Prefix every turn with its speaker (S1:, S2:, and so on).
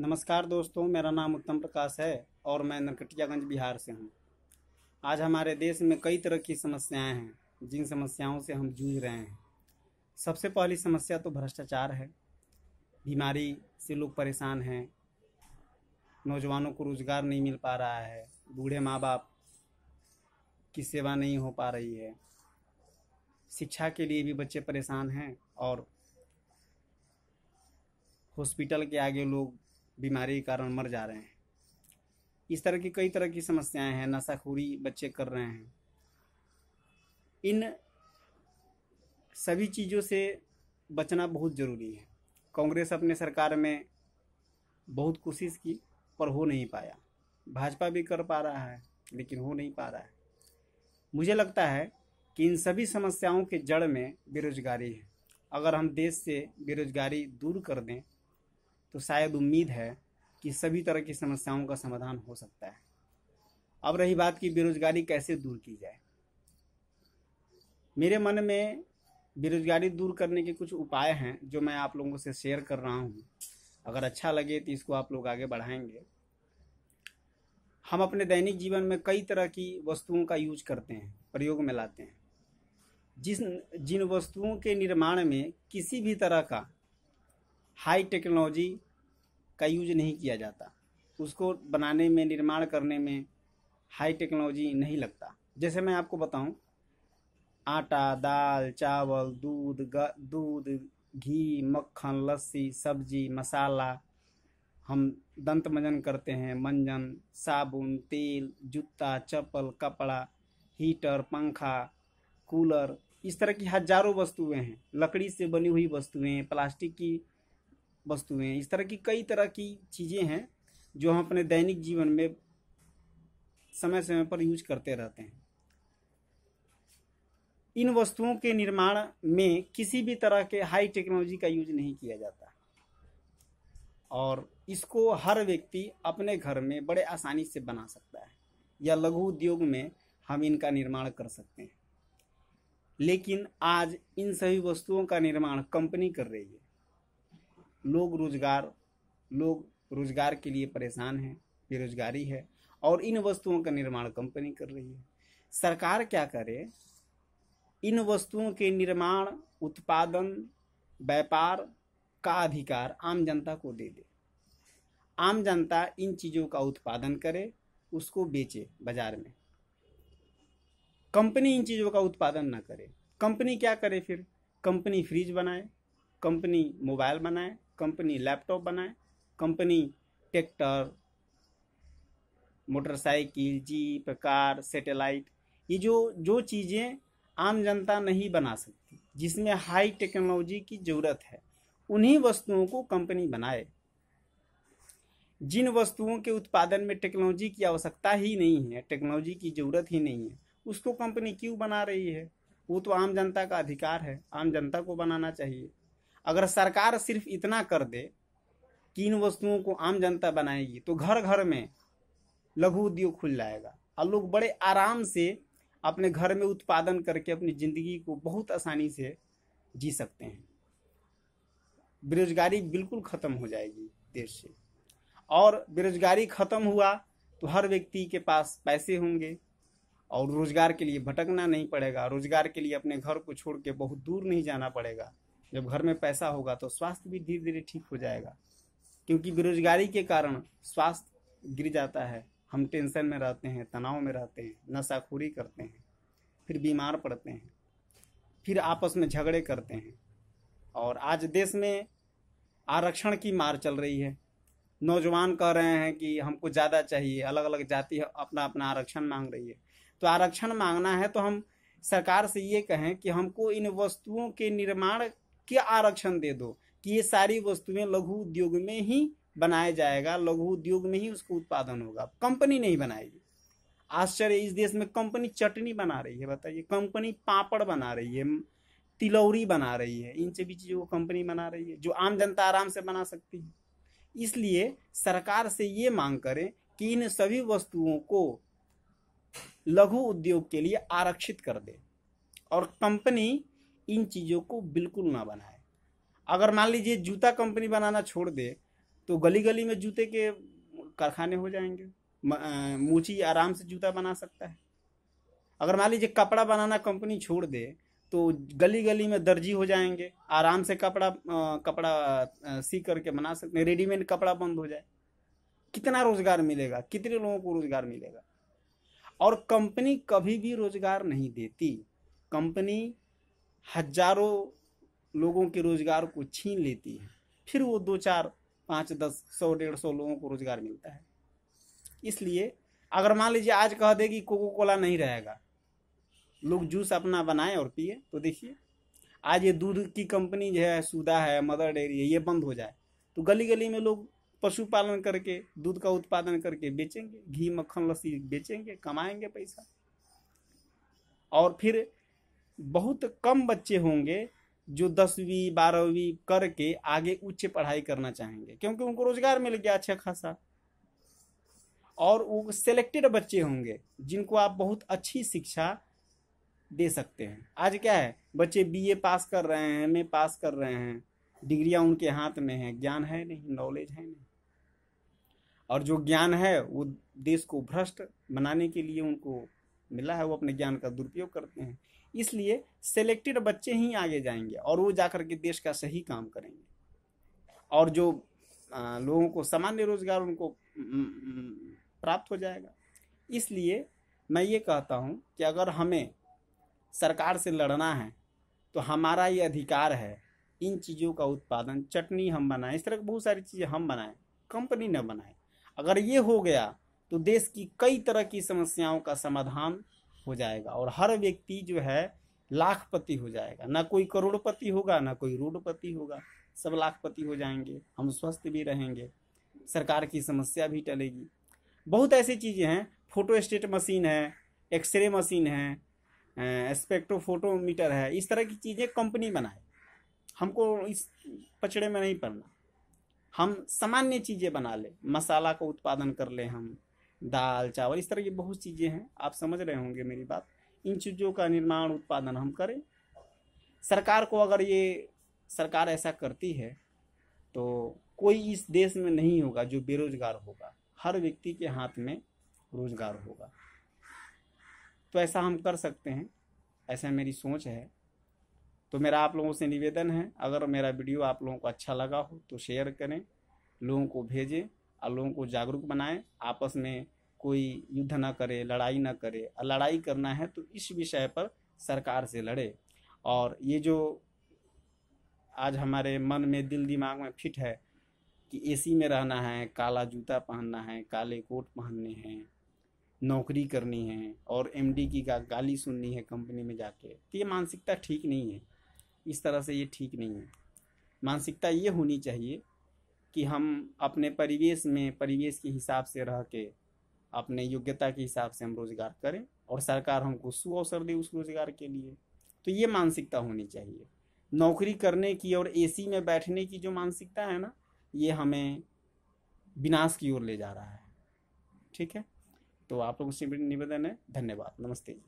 S1: नमस्कार दोस्तों मेरा नाम उत्तम प्रकाश है और मैं नरकटियागंज बिहार से हूँ आज हमारे देश में कई तरह की समस्याएं हैं जिन समस्याओं से हम जूझ रहे हैं सबसे पहली समस्या तो भ्रष्टाचार है बीमारी से लोग परेशान हैं नौजवानों को रोज़गार नहीं मिल पा रहा है बूढ़े माँ बाप की सेवा नहीं हो पा रही है शिक्षा के लिए भी बच्चे परेशान हैं और हॉस्पिटल के आगे लोग बीमारी के कारण मर जा रहे हैं इस तरह की कई तरह की समस्याएं हैं नशाखोरी बच्चे कर रहे हैं इन सभी चीज़ों से बचना बहुत ज़रूरी है कांग्रेस अपने सरकार में बहुत कोशिश की पर हो नहीं पाया भाजपा भी कर पा रहा है लेकिन हो नहीं पा रहा है मुझे लगता है कि इन सभी समस्याओं के जड़ में बेरोजगारी है अगर हम देश से बेरोजगारी दूर कर दें तो शायद उम्मीद है कि सभी तरह की समस्याओं का समाधान हो सकता है अब रही बात की बेरोजगारी कैसे दूर की जाए मेरे मन में बेरोजगारी दूर करने के कुछ उपाय हैं जो मैं आप लोगों से शेयर कर रहा हूँ अगर अच्छा लगे तो इसको आप लोग आगे बढ़ाएंगे हम अपने दैनिक जीवन में कई तरह की वस्तुओं का यूज करते हैं प्रयोग में लाते हैं जिस जिन वस्तुओं के निर्माण में किसी भी तरह का हाई टेक्नोलॉजी का यूज नहीं किया जाता उसको बनाने में निर्माण करने में हाई टेक्नोलॉजी नहीं लगता जैसे मैं आपको बताऊं आटा दाल चावल दूध दूध घी मक्खन लस्सी सब्जी मसाला हम दंत मंजन करते हैं मंजन साबुन तेल जूता चप्पल कपड़ा हीटर पंखा कूलर इस तरह की हजारों वस्तुएं हैं लकड़ी से बनी हुई वस्तुएं प्लास्टिक की वस्तुएं हैं इस तरह की कई तरह की चीज़ें हैं जो हम अपने दैनिक जीवन में समय समय पर यूज करते रहते हैं इन वस्तुओं के निर्माण में किसी भी तरह के हाई टेक्नोलॉजी का यूज नहीं किया जाता और इसको हर व्यक्ति अपने घर में बड़े आसानी से बना सकता है या लघु उद्योग में हम इनका निर्माण कर सकते हैं लेकिन आज इन सभी वस्तुओं का निर्माण कंपनी कर रही है लोग रोजगार लोग रोजगार के लिए परेशान हैं बेरोजगारी है और इन वस्तुओं का निर्माण कंपनी कर रही है सरकार क्या करे इन वस्तुओं के निर्माण उत्पादन व्यापार का अधिकार आम जनता को दे दे आम जनता इन चीज़ों का उत्पादन करे उसको बेचे बाजार में कंपनी इन चीज़ों का उत्पादन ना करे कंपनी क्या करे फिर कंपनी फ्रिज बनाए कंपनी मोबाइल बनाए कंपनी लैपटॉप बनाए company tractor motorcycle jeep car satellite ये जो जो चीज़ें आम जनता नहीं बना सकती जिसमें हाई टेक्नोलॉजी की ज़रूरत है उन्हीं वस्तुओं को कंपनी बनाए जिन वस्तुओं के उत्पादन में टेक्नोलॉजी की आवश्यकता ही नहीं है टेक्नोलॉजी की ज़रूरत ही नहीं है उसको कंपनी क्यों बना रही है वो तो आम जनता का अधिकार है आम जनता को बनाना चाहिए अगर सरकार सिर्फ इतना कर दे कि इन वस्तुओं को आम जनता बनाएगी तो घर घर में लघु उद्योग खुल जाएगा और लोग बड़े आराम से अपने घर में उत्पादन करके अपनी जिंदगी को बहुत आसानी से जी सकते हैं बेरोजगारी बिल्कुल खत्म हो जाएगी देश से और बेरोजगारी खत्म हुआ तो हर व्यक्ति के पास पैसे होंगे और रोजगार के लिए भटकना नहीं पड़ेगा रोजगार के लिए अपने घर को छोड़ के बहुत दूर नहीं जाना पड़ेगा जब घर में पैसा होगा तो स्वास्थ्य भी धीरे धीरे ठीक हो जाएगा क्योंकि बेरोजगारी के कारण स्वास्थ्य गिर जाता है हम टेंशन में रहते हैं तनाव में रहते हैं नशाखोरी करते हैं फिर बीमार पड़ते हैं फिर आपस में झगड़े करते हैं और आज देश में आरक्षण की मार चल रही है नौजवान कह रहे हैं कि हमको ज़्यादा चाहिए अलग अलग जाति अपना अपना आरक्षण मांग रही है तो आरक्षण मांगना है तो हम सरकार से ये कहें कि हमको इन वस्तुओं के निर्माण कि आरक्षण दे दो कि ये सारी वस्तुएं लघु उद्योग में ही बनाया जाएगा लघु उद्योग में ही उसको उत्पादन होगा कंपनी नहीं बनाएगी आश्चर्य इस देश में कंपनी चटनी बना रही है बताइए कंपनी पापड़ बना रही है तिलौरी बना रही है इन सभी चीज़ों को कंपनी बना रही है जो आम जनता आराम से बना सकती है इसलिए सरकार से ये मांग करें कि इन सभी वस्तुओं को लघु उद्योग के लिए आरक्षित कर दे और कंपनी इन चीज़ों को बिल्कुल ना बनाए अगर मान लीजिए जूता कंपनी बनाना छोड़ दे तो गली गली में जूते के कारखाने हो जाएंगे मूची आराम से जूता बना सकता है अगर मान लीजिए कपड़ा बनाना कंपनी छोड़ दे तो गली गली में दर्जी हो जाएंगे आराम से कपड़ा कपड़ा सी करके बना सकते हैं रेडीमेड कपड़ा बंद हो जाए कितना रोजगार मिलेगा कितने लोगों को रोजगार मिलेगा और कंपनी कभी भी रोजगार नहीं देती कंपनी हजारों लोगों के रोजगार को छीन लेती है फिर वो दो चार पाँच दस सौ डेढ़ सौ लोगों को रोजगार मिलता है इसलिए अगर मान लीजिए आज कह दे कि कोको कोला नहीं रहेगा लोग जूस अपना बनाए और पिए तो देखिए आज ये दूध की कंपनी जो है सुधा है मदर डेयरी है ये बंद हो जाए तो गली गली में लोग पशुपालन करके दूध का उत्पादन करके बेचेंगे घी मक्खन लस्सी बेचेंगे कमाएंगे पैसा और फिर बहुत कम बच्चे होंगे जो दसवीं बारहवीं करके आगे उच्च पढ़ाई करना चाहेंगे क्योंकि उनको रोजगार मिल गया अच्छा खासा और वो सिलेक्टेड बच्चे होंगे जिनको आप बहुत अच्छी शिक्षा दे सकते हैं आज क्या है बच्चे बीए पास कर रहे हैं एम पास कर रहे हैं डिग्रियां उनके हाथ में है ज्ञान है नहीं नॉलेज है नहीं और जो ज्ञान है वो देश को भ्रष्ट बनाने के लिए उनको मिला है वो अपने ज्ञान का दुरुपयोग करते हैं इसलिए सेलेक्टेड बच्चे ही आगे जाएंगे और वो जा करके देश का सही काम करेंगे और जो लोगों को सामान्य रोजगार उनको प्राप्त हो जाएगा इसलिए मैं ये कहता हूँ कि अगर हमें सरकार से लड़ना है तो हमारा ये अधिकार है इन चीज़ों का उत्पादन चटनी हम बनाएं इस तरह की बहुत सारी चीज़ें हम बनाएं कंपनी न बनाए अगर ये हो गया तो देश की कई तरह की समस्याओं का समाधान हो जाएगा और हर व्यक्ति जो है लाखपति हो जाएगा ना कोई करोड़पति होगा ना कोई रोडपति होगा सब लाखपति हो जाएंगे हम स्वस्थ भी रहेंगे सरकार की समस्या भी टलेगी बहुत ऐसी चीज़ें हैं फोटो स्टेट मशीन है एक्सरे मशीन है स्पेक्ट्रोफोटोमीटर है इस तरह की चीज़ें कंपनी बनाए हमको इस पचड़े में नहीं पड़ना हम सामान्य चीज़ें बना ले मसाला का उत्पादन कर ले हम दाल चावल इस तरह की बहुत चीज़ें हैं आप समझ रहे होंगे मेरी बात इन चीज़ों का निर्माण उत्पादन हम करें सरकार को अगर ये सरकार ऐसा करती है तो कोई इस देश में नहीं होगा जो बेरोजगार होगा हर व्यक्ति के हाथ में रोजगार होगा तो ऐसा हम कर सकते हैं ऐसा मेरी सोच है तो मेरा आप लोगों से निवेदन है अगर मेरा वीडियो आप लोगों को अच्छा लगा हो तो शेयर करें लोगों को भेजें और लोगों को जागरूक बनाएं आपस में कोई युद्ध ना करे लड़ाई ना करे और लड़ाई करना है तो इस विषय पर सरकार से लड़े और ये जो आज हमारे मन में दिल दिमाग में फिट है कि एसी में रहना है काला जूता पहनना है काले कोट पहनने हैं नौकरी करनी है और एमडी की गा, गाली सुननी है कंपनी में जाके तो ये मानसिकता ठीक नहीं है इस तरह से ये ठीक नहीं है मानसिकता ये होनी चाहिए कि हम अपने परिवेश में परिवेश के हिसाब से रह के अपने योग्यता के हिसाब से हम रोजगार करें और सरकार हमको सु अवसर दे उस रोजगार के लिए तो ये मानसिकता होनी चाहिए नौकरी करने की और एसी में बैठने की जो मानसिकता है ना ये हमें विनाश की ओर ले जा रहा है ठीक है तो आप लोगों से निवेदन है धन्यवाद नमस्ते जी